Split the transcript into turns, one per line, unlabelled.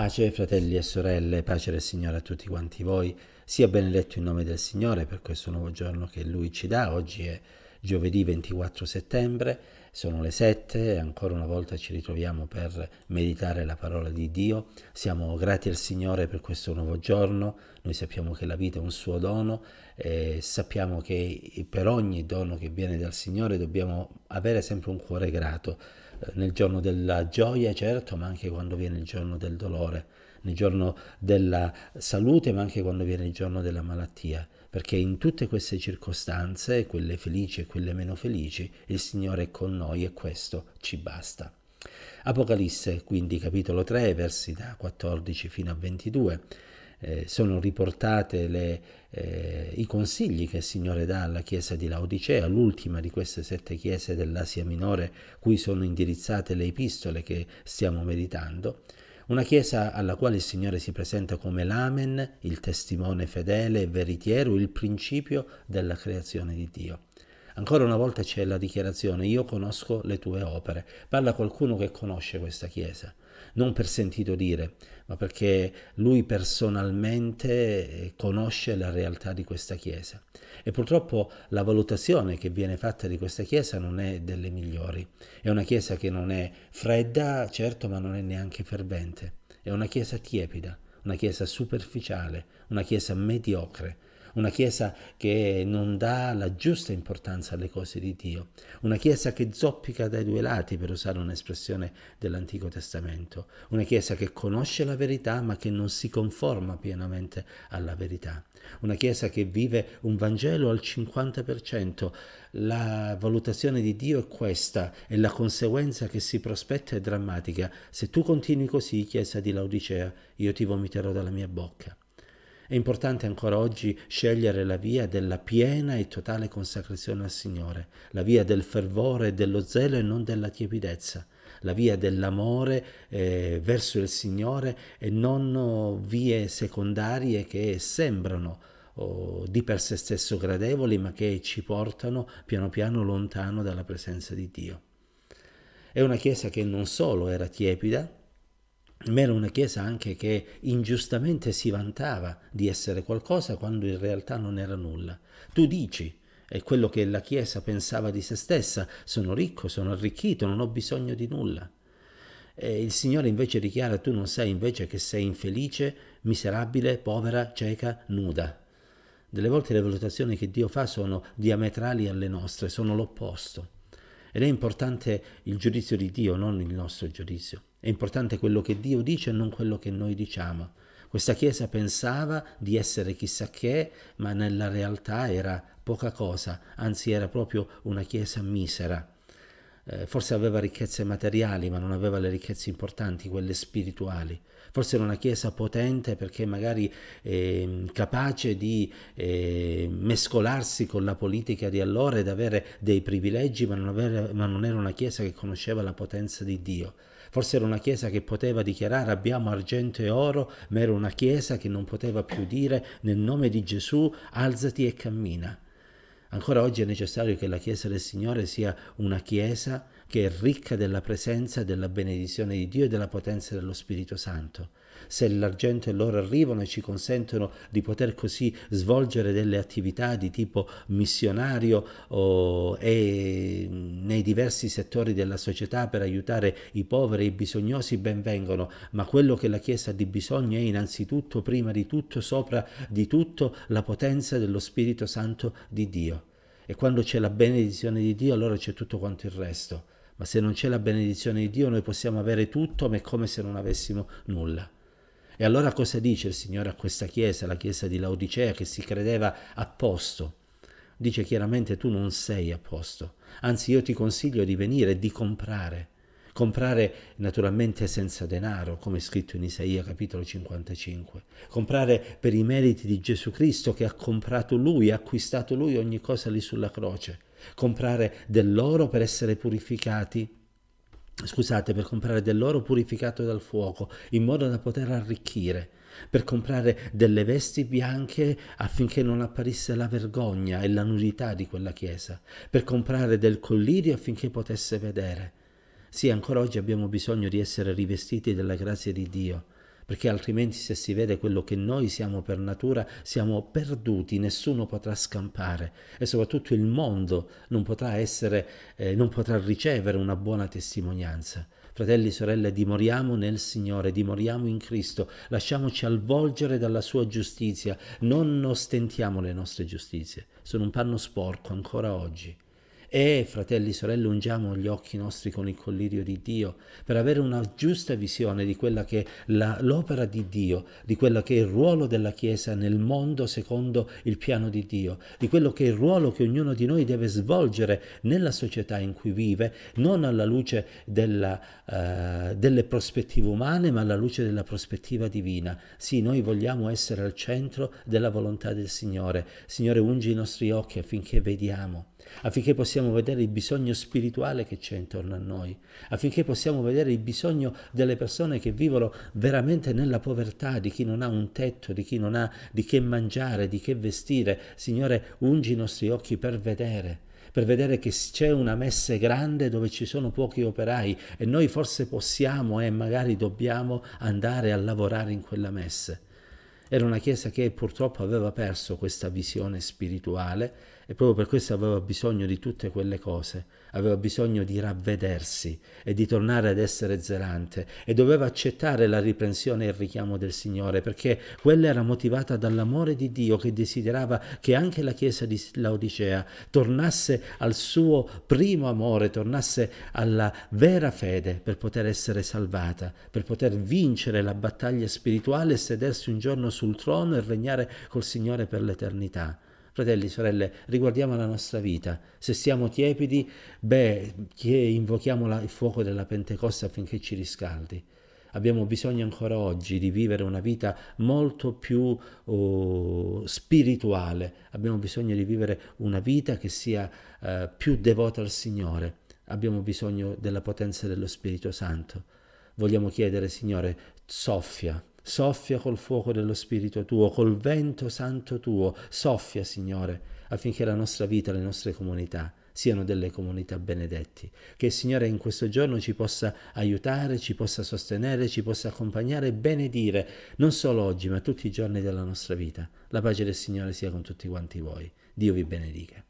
Pace, fratelli e sorelle, pace del Signore a tutti quanti voi. Sia benedetto il nome del Signore per questo nuovo giorno che Lui ci dà. Oggi è giovedì 24 settembre, sono le 7 e ancora una volta ci ritroviamo per meditare la parola di Dio. Siamo grati al Signore per questo nuovo giorno. Noi sappiamo che la vita è un suo dono e sappiamo che per ogni dono che viene dal Signore dobbiamo avere sempre un cuore grato eh, nel giorno della gioia, certo, ma anche quando viene il giorno del dolore, nel giorno della salute, ma anche quando viene il giorno della malattia, perché in tutte queste circostanze, quelle felici e quelle meno felici, il Signore è con noi e questo ci basta. Apocalisse, quindi capitolo 3, versi da 14 fino a 22 eh, sono riportate le, eh, i consigli che il Signore dà alla chiesa di Laodicea, l'ultima di queste sette chiese dell'Asia Minore cui sono indirizzate le epistole che stiamo meditando. Una chiesa alla quale il Signore si presenta come l'amen, il testimone fedele e veritiero, il principio della creazione di Dio. Ancora una volta c'è la dichiarazione, io conosco le tue opere. Parla qualcuno che conosce questa chiesa non per sentito dire, ma perché lui personalmente eh, conosce la realtà di questa Chiesa. E purtroppo la valutazione che viene fatta di questa Chiesa non è delle migliori. È una Chiesa che non è fredda, certo, ma non è neanche fervente. È una Chiesa tiepida, una Chiesa superficiale, una Chiesa mediocre, una Chiesa che non dà la giusta importanza alle cose di Dio, una Chiesa che zoppica dai due lati, per usare un'espressione dell'Antico Testamento, una Chiesa che conosce la verità ma che non si conforma pienamente alla verità, una Chiesa che vive un Vangelo al 50%. La valutazione di Dio è questa e la conseguenza che si prospetta è drammatica. Se tu continui così, Chiesa di Laodicea, io ti vomiterò dalla mia bocca. È importante ancora oggi scegliere la via della piena e totale consacrazione al Signore, la via del fervore e dello zelo e non della tiepidezza, la via dell'amore eh, verso il Signore e non vie secondarie che sembrano oh, di per sé stesso gradevoli ma che ci portano piano piano lontano dalla presenza di Dio. È una chiesa che non solo era tiepida, ma era una chiesa anche che ingiustamente si vantava di essere qualcosa quando in realtà non era nulla. Tu dici, è quello che la Chiesa pensava di se stessa, sono ricco, sono arricchito, non ho bisogno di nulla. E il Signore invece dichiara, tu non sai invece che sei infelice, miserabile, povera, cieca, nuda. Delle volte le valutazioni che Dio fa sono diametrali alle nostre, sono l'opposto. Ed è importante il giudizio di Dio, non il nostro giudizio. È importante quello che Dio dice e non quello che noi diciamo. Questa Chiesa pensava di essere chissà che, ma nella realtà era poca cosa, anzi era proprio una Chiesa misera. Eh, forse aveva ricchezze materiali, ma non aveva le ricchezze importanti, quelle spirituali. Forse era una Chiesa potente perché magari eh, capace di eh, mescolarsi con la politica di allora ed avere dei privilegi, ma non, avere, ma non era una Chiesa che conosceva la potenza di Dio. Forse era una chiesa che poteva dichiarare abbiamo argento e oro, ma era una chiesa che non poteva più dire nel nome di Gesù alzati e cammina. Ancora oggi è necessario che la Chiesa del Signore sia una Chiesa che è ricca della presenza della benedizione di Dio e della potenza dello Spirito Santo se l'argento e l'oro arrivano e ci consentono di poter così svolgere delle attività di tipo missionario o, e nei diversi settori della società per aiutare i poveri e i bisognosi benvengono, ma quello che la Chiesa ha di bisogno è innanzitutto, prima di tutto, sopra di tutto, la potenza dello Spirito Santo di Dio. E quando c'è la benedizione di Dio, allora c'è tutto quanto il resto. Ma se non c'è la benedizione di Dio, noi possiamo avere tutto, ma è come se non avessimo nulla. E allora cosa dice il Signore a questa chiesa, la chiesa di Laodicea che si credeva a posto? Dice chiaramente tu non sei a posto, anzi io ti consiglio di venire e di comprare. Comprare naturalmente senza denaro, come è scritto in Isaia capitolo 55. Comprare per i meriti di Gesù Cristo che ha comprato lui, ha acquistato lui ogni cosa lì sulla croce. Comprare dell'oro per essere purificati scusate, per comprare dell'oro purificato dal fuoco, in modo da poter arricchire, per comprare delle vesti bianche affinché non apparisse la vergogna e la nudità di quella chiesa, per comprare del collirio affinché potesse vedere. Sì, ancora oggi abbiamo bisogno di essere rivestiti della grazia di Dio, perché altrimenti se si vede quello che noi siamo per natura, siamo perduti, nessuno potrà scampare e soprattutto il mondo non potrà essere, eh, non potrà ricevere una buona testimonianza. Fratelli e sorelle, dimoriamo nel Signore, dimoriamo in Cristo, lasciamoci avvolgere dalla sua giustizia, non ostentiamo le nostre giustizie, sono un panno sporco ancora oggi. E, fratelli e sorelle, ungiamo gli occhi nostri con il collirio di Dio per avere una giusta visione di quella che è la, l'opera di Dio, di quello che è il ruolo della Chiesa nel mondo secondo il piano di Dio, di quello che è il ruolo che ognuno di noi deve svolgere nella società in cui vive, non alla luce della, uh, delle prospettive umane, ma alla luce della prospettiva divina. Sì, noi vogliamo essere al centro della volontà del Signore. Signore, ungi i nostri occhi affinché vediamo affinché possiamo vedere il bisogno spirituale che c'è intorno a noi, affinché possiamo vedere il bisogno delle persone che vivono veramente nella povertà, di chi non ha un tetto, di chi non ha di che mangiare, di che vestire. Signore, ungi i nostri occhi per vedere per vedere che c'è una messe grande dove ci sono pochi operai e noi forse possiamo e magari dobbiamo andare a lavorare in quella messe. Era una chiesa che purtroppo aveva perso questa visione spirituale e proprio per questo aveva bisogno di tutte quelle cose, aveva bisogno di ravvedersi e di tornare ad essere zelante e doveva accettare la riprensione e il richiamo del Signore, perché quella era motivata dall'amore di Dio che desiderava che anche la Chiesa di Laodicea tornasse al suo primo amore, tornasse alla vera fede per poter essere salvata, per poter vincere la battaglia spirituale e sedersi un giorno sul trono e regnare col Signore per l'eternità. Fratelli, sorelle, riguardiamo la nostra vita. Se siamo tiepidi, beh, che invochiamo la, il fuoco della Pentecoste affinché ci riscaldi. Abbiamo bisogno ancora oggi di vivere una vita molto più oh, spirituale, abbiamo bisogno di vivere una vita che sia eh, più devota al Signore, abbiamo bisogno della potenza dello Spirito Santo. Vogliamo chiedere, Signore, soffia, Soffia col fuoco dello Spirito tuo, col vento santo tuo, soffia, Signore, affinché la nostra vita, le nostre comunità siano delle comunità benedetti. Che il Signore in questo giorno ci possa aiutare, ci possa sostenere, ci possa accompagnare e benedire, non solo oggi, ma tutti i giorni della nostra vita. La pace del Signore sia con tutti quanti voi. Dio vi benedica.